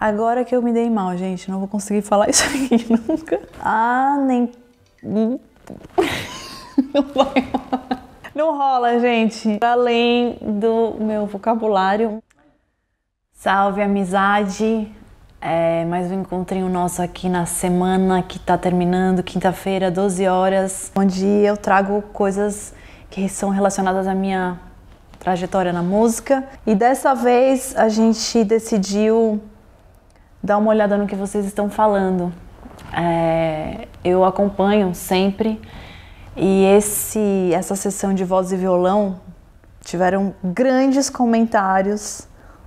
Agora que eu me dei mal, gente, não vou conseguir falar isso aqui nunca. Ah, nem. Não vai Não rola, gente. Além do meu vocabulário. Salve, amizade. É, mais um encontrinho nosso aqui na semana que tá terminando, quinta-feira, 12 horas, onde eu trago coisas que são relacionadas à minha trajetória na música. E dessa vez a gente decidiu dar uma olhada no que vocês estão falando. É, eu acompanho sempre e esse, essa sessão de voz e violão tiveram grandes comentários.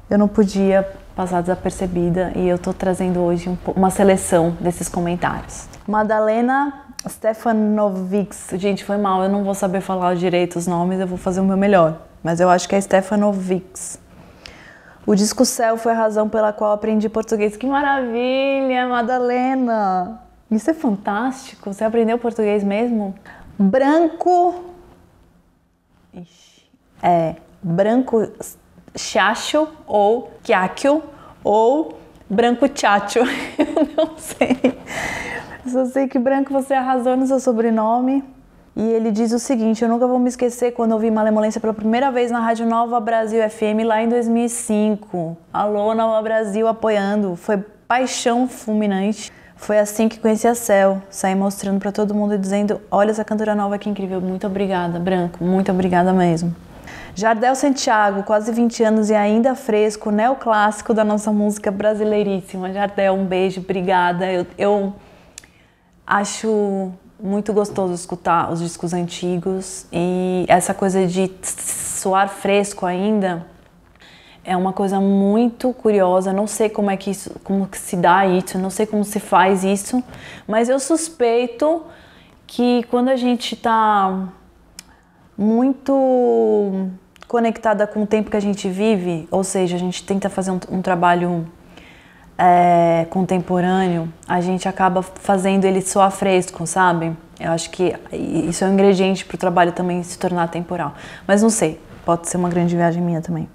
Eu não podia passar desapercebida e eu estou trazendo hoje um, uma seleção desses comentários. Madalena Stefanovics. Gente, foi mal, eu não vou saber falar direito os nomes, eu vou fazer o meu melhor. Mas eu acho que é Stefanovics. O disco Céu foi a razão pela qual aprendi português. Que maravilha, Madalena! Isso é fantástico. Você aprendeu português mesmo? Branco. Ixi. É. Branco chacho ou quiáquio ou branco chacho. Eu não sei. Eu só sei que branco você arrasou no seu sobrenome. E ele diz o seguinte: Eu nunca vou me esquecer quando ouvi Malemolência pela primeira vez na Rádio Nova Brasil FM lá em 2005. Alô, Nova Brasil apoiando. Foi paixão fulminante. Foi assim que conheci a Cel. Saí mostrando para todo mundo e dizendo: Olha essa cantora nova que incrível. Muito obrigada, Branco. Muito obrigada mesmo. Jardel Santiago, quase 20 anos e ainda fresco, neoclássico da nossa música brasileiríssima. Jardel, um beijo, obrigada. eu, eu acho muito gostoso escutar os discos antigos e essa coisa de soar fresco ainda é uma coisa muito curiosa. Não sei como é que isso, como que se dá isso, não sei como se faz isso, mas eu suspeito que quando a gente está muito conectada com o tempo que a gente vive, ou seja, a gente tenta fazer um, um trabalho é, contemporâneo, a gente acaba fazendo ele soar fresco, sabe? Eu acho que isso é um ingrediente para o trabalho também se tornar temporal. Mas não sei, pode ser uma grande viagem minha também.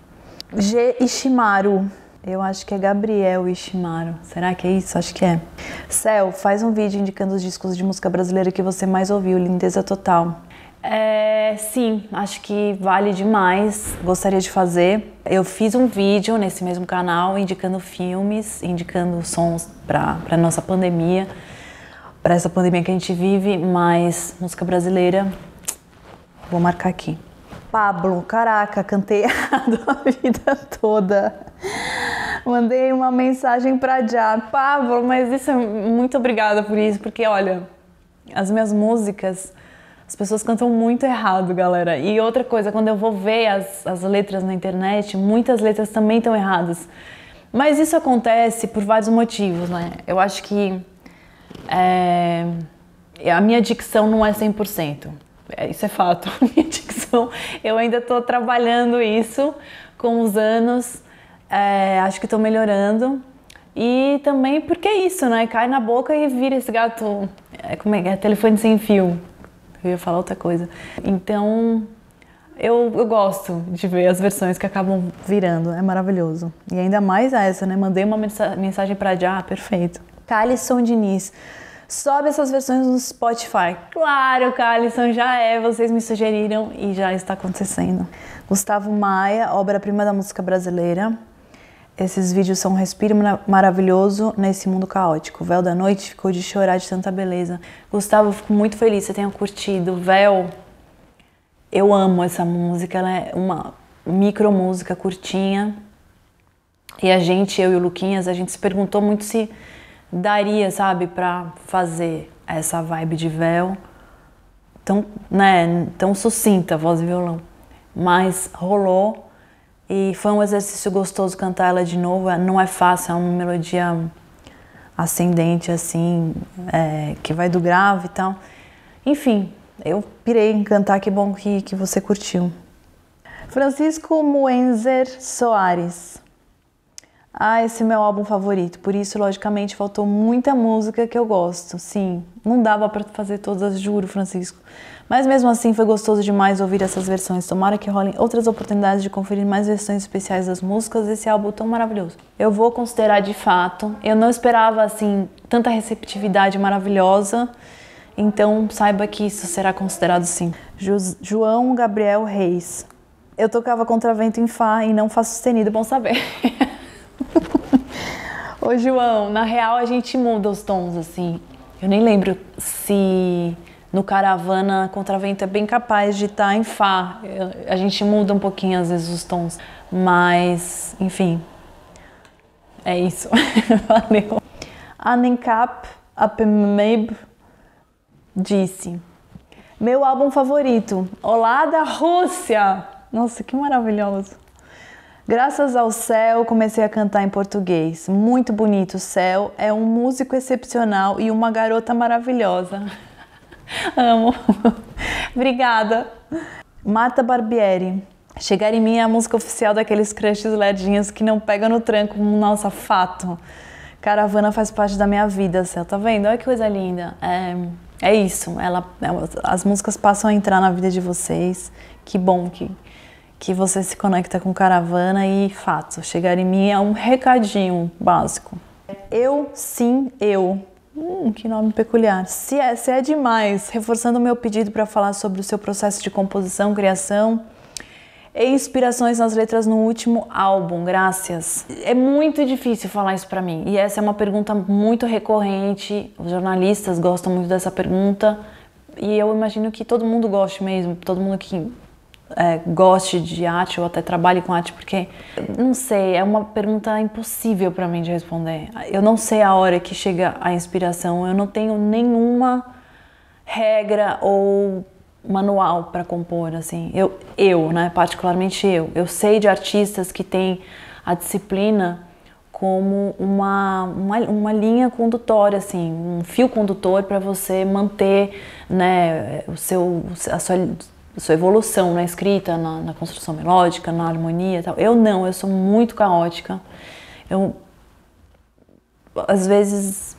G. Ishimaru. Eu acho que é Gabriel Ishimaru. Será que é isso? Acho que é. Céu, faz um vídeo indicando os discos de música brasileira que você mais ouviu. Lindeza total. É, sim, acho que vale demais. Gostaria de fazer. Eu fiz um vídeo nesse mesmo canal indicando filmes, indicando sons para nossa pandemia, para essa pandemia que a gente vive, mas música brasileira, vou marcar aqui. Pablo, caraca, cantei a vida toda. Mandei uma mensagem para Já. Pablo, mas isso é muito obrigada por isso, porque olha, as minhas músicas as pessoas cantam muito errado, galera. E outra coisa, quando eu vou ver as, as letras na internet, muitas letras também estão erradas. Mas isso acontece por vários motivos, né? Eu acho que é, a minha dicção não é 100%. É, isso é fato. A minha dicção, eu ainda estou trabalhando isso com os anos. É, acho que estou melhorando. E também porque é isso, né? Cai na boca e vira esse gato. É, como é? é telefone sem fio. Eu ia falar outra coisa. Então, eu, eu gosto de ver as versões que acabam virando, é maravilhoso. E ainda mais essa, né? Mandei uma mensagem para Já, ah, perfeito. Calisson Diniz. Sobe essas versões no Spotify. Claro, Calisson, já é, vocês me sugeriram e já está acontecendo. Gustavo Maia, obra-prima da música brasileira. Esses vídeos são um respiro maravilhoso nesse mundo caótico. O véu da noite ficou de chorar de tanta beleza. Gustavo, eu fico muito feliz que você tenha curtido. Véu, eu amo essa música, ela é uma micro música curtinha. E a gente, eu e o Luquinhas, a gente se perguntou muito se daria, sabe, para fazer essa vibe de véu tão, né, tão sucinta, voz e violão. Mas rolou e foi um exercício gostoso cantar ela de novo. É, não é fácil, é uma melodia ascendente, assim, é, que vai do grave e tal. Enfim, eu pirei em cantar, que bom que, que você curtiu. Francisco Muenzer Soares. Ah, esse é meu álbum favorito, por isso, logicamente, faltou muita música que eu gosto. Sim, não dava para fazer todas, juro, Francisco. Mas mesmo assim foi gostoso demais ouvir essas versões. Tomara que rolem outras oportunidades de conferir mais versões especiais das músicas desse álbum tão maravilhoso. Eu vou considerar de fato. Eu não esperava assim tanta receptividade maravilhosa. Então saiba que isso será considerado sim. João Gabriel Reis. Eu tocava contravento em Fá e não Fá sustenido, bom saber. Ô João, na real a gente muda os tons assim. Eu nem lembro se no caravana contravento é bem capaz de estar tá em Fá. A gente muda um pouquinho às vezes os tons, mas enfim. É isso. Valeu. Anencap Apmeib disse: Meu álbum favorito, Olá da Rússia! Nossa, que maravilhoso! Graças ao céu, comecei a cantar em português. Muito bonito, o céu é um músico excepcional e uma garota maravilhosa. Amo. Obrigada. Marta Barbieri. Chegar em mim é a música oficial daqueles crushes ledinhos que não pegam no tranco. Nossa, fato. Caravana faz parte da minha vida, céu. Tá vendo? Olha que coisa linda. É, é isso. Ela, é, as músicas passam a entrar na vida de vocês. Que bom que, que você se conecta com caravana e fato. Chegar em mim é um recadinho básico. Eu, sim, eu. Hum, que nome peculiar. Se é, se é demais, reforçando o meu pedido para falar sobre o seu processo de composição, criação e inspirações nas letras no último álbum, graças. É muito difícil falar isso para mim e essa é uma pergunta muito recorrente. Os jornalistas gostam muito dessa pergunta e eu imagino que todo mundo goste mesmo, todo mundo que é, goste de arte ou até trabalhe com arte, porque não sei, é uma pergunta impossível para mim de responder. Eu não sei a hora que chega a inspiração, eu não tenho nenhuma regra ou manual para compor assim. Eu eu, né, particularmente eu. Eu sei de artistas que têm a disciplina como uma, uma, uma, linha condutora assim, um fio condutor para você manter né, o seu, a sua sua evolução na escrita, na, na construção melódica, na harmonia e tal. Eu não, eu sou muito caótica. Eu, às vezes,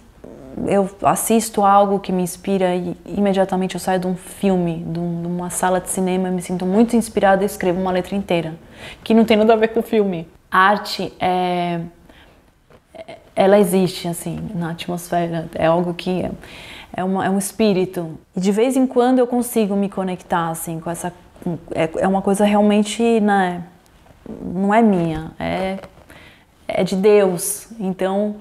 eu assisto algo que me inspira e imediatamente eu saio de um filme, de, uma sala de cinema, me sinto muito inspirada e escrevo uma letra inteira, que não tem nada a ver com o filme. A arte é ela existe, assim, na atmosfera. É algo que é, é, uma, é um espírito. E de vez em quando eu consigo me conectar, assim, com essa... É, é uma coisa realmente, né, não é minha, é, é de Deus. Então,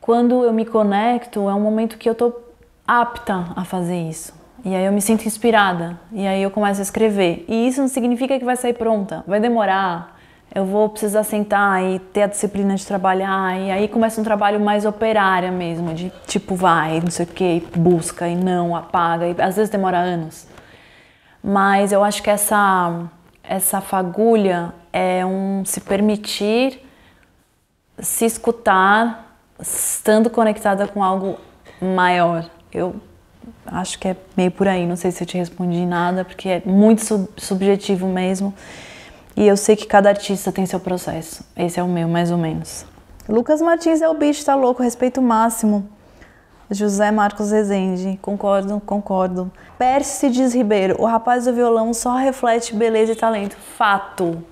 quando eu me conecto, é um momento que eu tô apta a fazer isso. E aí eu me sinto inspirada, e aí eu começo a escrever. E isso não significa que vai sair pronta, vai demorar, eu vou precisar sentar e ter a disciplina de trabalhar, e aí começa um trabalho mais operária mesmo, de tipo vai, não sei o que, busca e não, apaga, e às vezes demora anos. Mas eu acho que essa, essa fagulha é um se permitir se escutar estando conectada com algo maior. Eu acho que é meio por aí, não sei se eu te respondi nada, porque é muito sub subjetivo mesmo. E eu sei que cada artista tem seu processo. Esse é o meu, mais ou menos. Lucas Martins é o bicho, tá louco, respeito máximo. José Marcos Rezende, concordo, concordo. Percides Ribeiro, o rapaz do violão só reflete beleza e talento. Fato.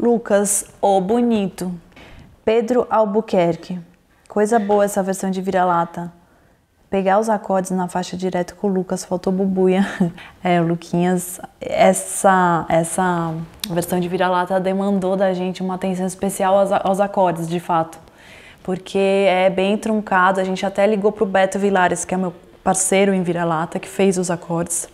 Lucas, o oh, bonito. Pedro Albuquerque, coisa boa essa versão de vira-lata pegar os acordes na faixa direto com o Lucas, faltou bubuia. É, o Luquinhas, essa, essa versão de vira-lata demandou da gente uma atenção especial aos, aos acordes, de fato. Porque é bem truncado, a gente até ligou pro Beto Vilares, que é meu parceiro em vira-lata, que fez os acordes.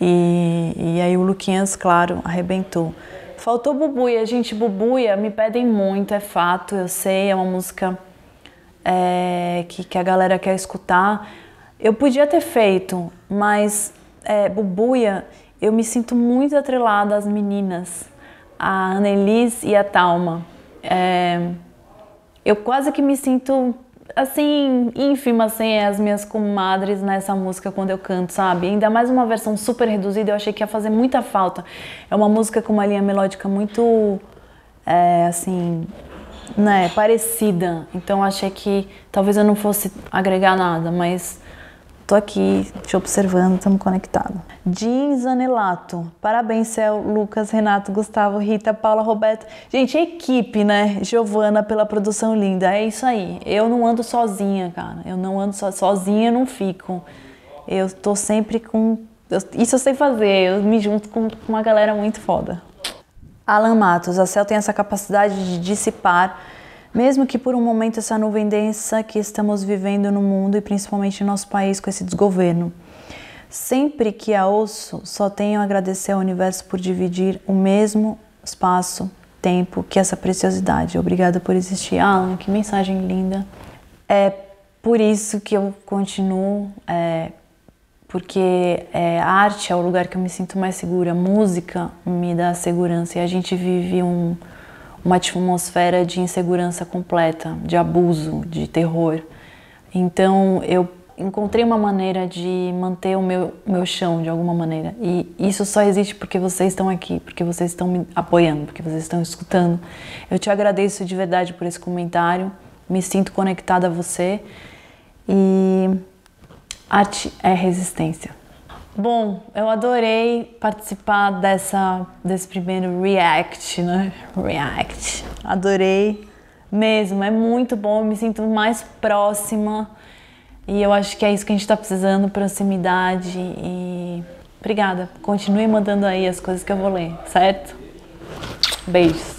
E, e aí o Luquinhas, claro, arrebentou. Faltou bubuia, gente, bubuia me pedem muito, é fato, eu sei, é uma música é, que, que a galera quer escutar. Eu podia ter feito, mas é, Bubuia, eu me sinto muito atrelada às meninas, a Annelise e a Talma. É, eu quase que me sinto assim, ínfima, assim, as minhas comadres nessa música quando eu canto, sabe? Ainda mais uma versão super reduzida, eu achei que ia fazer muita falta. É uma música com uma linha melódica muito, é, assim, né, parecida. Então achei que talvez eu não fosse agregar nada, mas tô aqui te observando, estamos conectados. Jeans Anelato. Parabéns, Céu, Lucas, Renato, Gustavo, Rita, Paula, Roberto. Gente, equipe, né? Giovana pela produção linda. É isso aí. Eu não ando sozinha, cara. Eu não ando so... sozinha, não fico. Eu tô sempre com isso eu sei fazer. Eu me junto com uma galera muito foda. Alan Matos, a céu tem essa capacidade de dissipar, mesmo que por um momento, essa nuvem densa que estamos vivendo no mundo e principalmente no nosso país com esse desgoverno. Sempre que a ouço, só tenho a agradecer ao universo por dividir o mesmo espaço, tempo que essa preciosidade. Obrigada por existir. Alan, que mensagem linda. É por isso que eu continuo é, porque é, a arte é o lugar que eu me sinto mais segura, música me dá segurança e a gente vive um, uma atmosfera de insegurança completa, de abuso, de terror. Então eu encontrei uma maneira de manter o meu, meu chão de alguma maneira e isso só existe porque vocês estão aqui, porque vocês estão me apoiando, porque vocês estão escutando. Eu te agradeço de verdade por esse comentário, me sinto conectada a você e Arte é resistência. Bom, eu adorei participar dessa, desse primeiro react, né? React. Adorei mesmo, é muito bom, eu me sinto mais próxima e eu acho que é isso que a gente está precisando proximidade. E obrigada, continue mandando aí as coisas que eu vou ler, certo? Beijos.